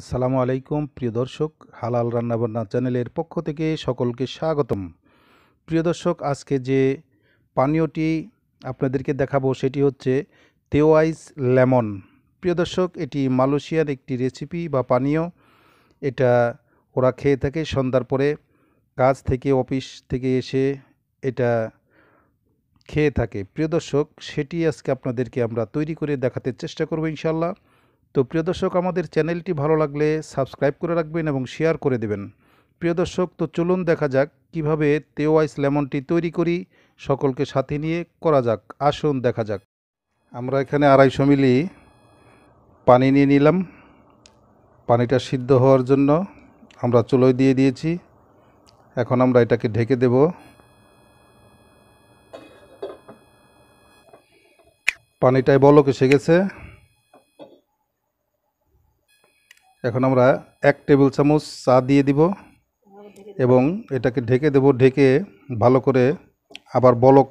আসসালামু আলাইকুম প্রিয় দর্শক হালাল রান্নাবান্না চ্যানেলের পক্ষ থেকে সকলকে স্বাগতম প্রিয় দর্শক আজকে যে পানীয়টি আপনাদেরকে দেখাবো সেটি হচ্ছে তেওয়াইস লেমন প্রিয় দর্শক এটি মালয়েশিয়ার একটি রেসিপি বা পানীয় এটা ওরা খেয়ে থাকে সন্ধ্যার পরে কাজ থেকে অফিস থেকে এসে এটা খেয়ে থাকে প্রিয় দর্শক সেটি আজকে আপনাদেরকে আমরা তৈরি করে দেখাতে চেষ্টা করব ইনশাল্লাহ তো প্রিয় দর্শক আমাদের চ্যানেলটি ভালো লাগলে সাবস্ক্রাইব করে রাখবেন এবং শেয়ার করে দেবেন প্রিয় দর্শক তো চলুন দেখা যাক কিভাবে তেওয়াইস লেমনটি তৈরি করি সকলকে সাথে নিয়ে করা যাক আসুন দেখা যাক আমরা এখানে আড়াইশো মিলি পানি নিয়ে নিলাম পানিটা সিদ্ধ হওয়ার জন্য আমরা চুলোয় দিয়ে দিয়েছি এখন আমরা এটাকে ঢেকে দেব পানিটায় বলকে সে গেছে এখন আমরা এক টেবিল চামচ চা দিয়ে দিব এবং এটাকে ঢেকে দেব ঢেকে ভালো করে আবার বলক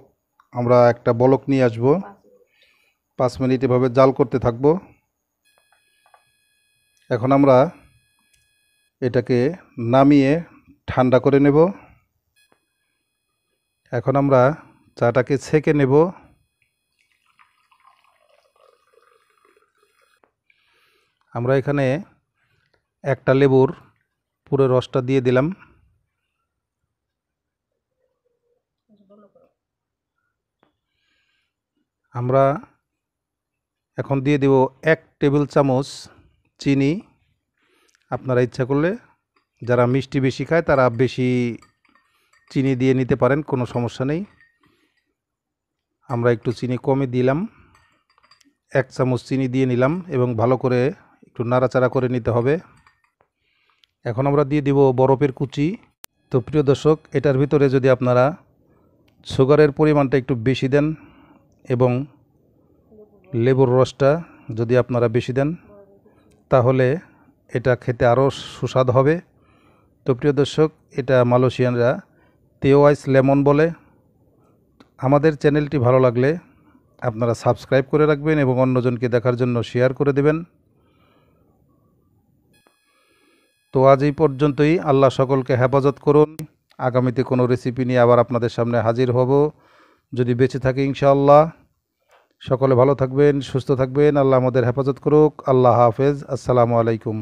আমরা একটা বলক নিয়ে আসব পাঁচ মিনিট এভাবে জাল করতে থাকব এখন আমরা এটাকে নামিয়ে ঠান্ডা করে নেব এখন আমরা চাটাকে ছেঁকে নেব আমরা এখানে একটা লেবুর পুরো রসটা দিয়ে দিলাম আমরা এখন দিয়ে দেব এক টেবিল চামচ চিনি আপনারা ইচ্ছা করলে যারা মিষ্টি বেশি খায় তারা বেশি চিনি দিয়ে নিতে পারেন কোনো সমস্যা নেই আমরা একটু চিনি কমে দিলাম এক চামচ চিনি দিয়ে নিলাম এবং ভালো করে একটু নাড়াচাড়া করে নিতে হবে এখন আমরা দিয়ে দিব বরফের কুচি তো প্রিয় দর্শক এটার ভিতরে যদি আপনারা সুগারের পরিমাণটা একটু বেশি দেন এবং লেবুর রসটা যদি আপনারা বেশি দেন তাহলে এটা খেতে আরও সুস্বাদ হবে তো প্রিয় দর্শক এটা মালয়েশিয়ানরা তেওয়াইস লেমন বলে আমাদের চ্যানেলটি ভালো লাগলে আপনারা সাবস্ক্রাইব করে রাখবেন এবং অন্যজনকে দেখার জন্য শেয়ার করে দেবেন তো আজ এই পর্যন্তই আল্লাহ সকলকে হেফাজত করুন আগামীতে কোনো রেসিপি নিয়ে আবার আপনাদের সামনে হাজির হব যদি বেঁচে থাকি ইনশাআল্লাহ সকলে ভালো থাকবেন সুস্থ থাকবেন আল্লাহ আমাদের হেফাজত করুক আল্লাহ হাফেজ আসসালামু আলাইকুম